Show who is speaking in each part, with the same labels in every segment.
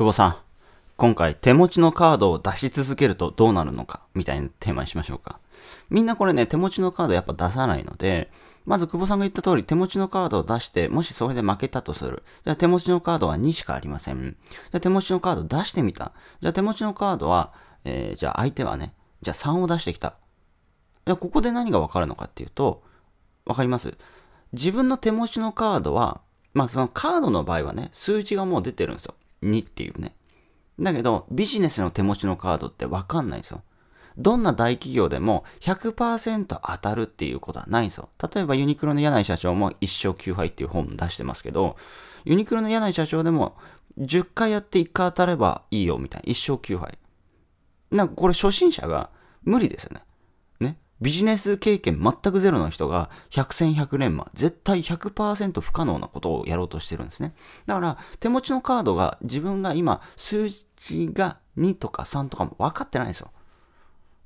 Speaker 1: 久保さん、今回手持ちのカードを出し続けるとどうなるのかみたいなテーマにしましょうか。みんなこれね、手持ちのカードやっぱ出さないので、まず久保さんが言った通り手持ちのカードを出して、もしそれで負けたとする。じゃあ手持ちのカードは2しかありません。じゃあ手持ちのカード出してみた。じゃあ手持ちのカードは、えー、じゃあ相手はね、じゃあ3を出してきた。じゃあここで何がわかるのかっていうと、わかります自分の手持ちのカードは、まあそのカードの場合はね、数字がもう出てるんですよ。にっていうね。だけど、ビジネスの手持ちのカードってわかんないんですよ。どんな大企業でも100%当たるっていうことはないんですよ。例えばユニクロの柳井社長も一生9敗っていう本出してますけど、ユニクロの柳井社長でも10回やって1回当たればいいよみたいな。一生9敗。なんかこれ初心者が無理ですよね。ビジネス経験全くゼロの人が100戦100連磨、絶対100%不可能なことをやろうとしてるんですね。だから手持ちのカードが自分が今数値が2とか3とかも分かってないんですよ。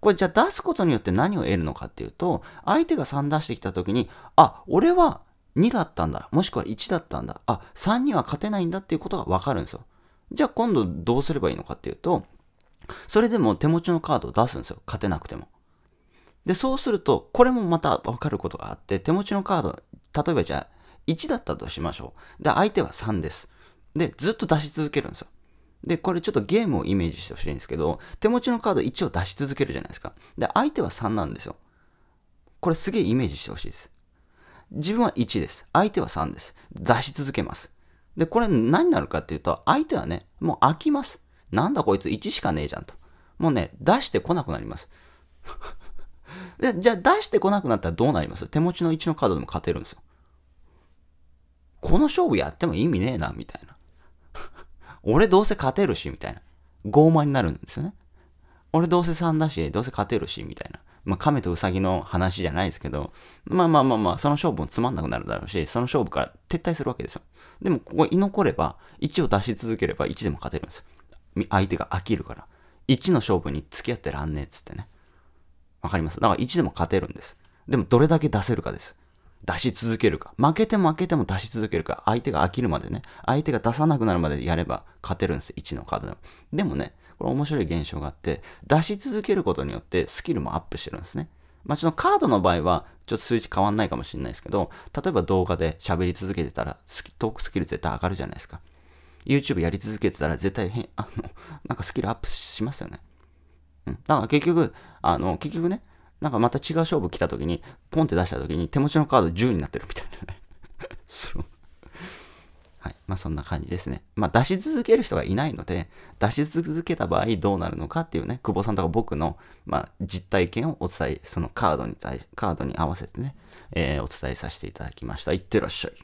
Speaker 1: これじゃあ出すことによって何を得るのかっていうと、相手が3出してきた時に、あ、俺は2だったんだ、もしくは1だったんだ、あ、3には勝てないんだっていうことが分かるんですよ。じゃあ今度どうすればいいのかっていうと、それでも手持ちのカードを出すんですよ。勝てなくても。で、そうすると、これもまた分かることがあって、手持ちのカード、例えばじゃあ、1だったとしましょう。で、相手は3です。で、ずっと出し続けるんですよ。で、これちょっとゲームをイメージしてほしいんですけど、手持ちのカード1を出し続けるじゃないですか。で、相手は3なんですよ。これすげえイメージしてほしいです。自分は1です。相手は3です。出し続けます。で、これ何になるかっていうと、相手はね、もう飽きます。なんだこいつ1しかねえじゃんと。もうね、出してこなくなります。で、じゃあ出してこなくなったらどうなります手持ちの1のカードでも勝てるんですよ。この勝負やっても意味ねえな、みたいな。俺どうせ勝てるし、みたいな。傲慢になるんですよね。俺どうせ3だし、どうせ勝てるし、みたいな。まあ、亀とウサギの話じゃないですけど、まあまあまあまあ、その勝負もつまんなくなるだろうし、その勝負から撤退するわけですよ。でも、ここ居残れば、1を出し続ければ1でも勝てるんです相手が飽きるから。1の勝負に付き合ってらんねえっつってね。わかりますだから1でも勝てるんです。でもどれだけ出せるかです。出し続けるか。負けても負けても出し続けるか。相手が飽きるまでね。相手が出さなくなるまでやれば勝てるんです。1のカードでも。でもね、これ面白い現象があって、出し続けることによってスキルもアップしてるんですね。まあ、ちょっとカードの場合は、ちょっと数値変わんないかもしれないですけど、例えば動画で喋り続けてたら、トークスキル絶対上がるじゃないですか。YouTube やり続けてたら絶対変、あの、なんかスキルアップしますよね。うん。だから結局、あの、結局ね、なんかまた違う勝負来た時に、ポンって出した時に手持ちのカード10になってるみたいなね。そう。はい。まあそんな感じですね。まあ出し続ける人がいないので、出し続けた場合どうなるのかっていうね、久保さんとか僕の、まあ、実体験をお伝え、そのカードに対カードに合わせてね、えー、お伝えさせていただきました。いってらっしゃい。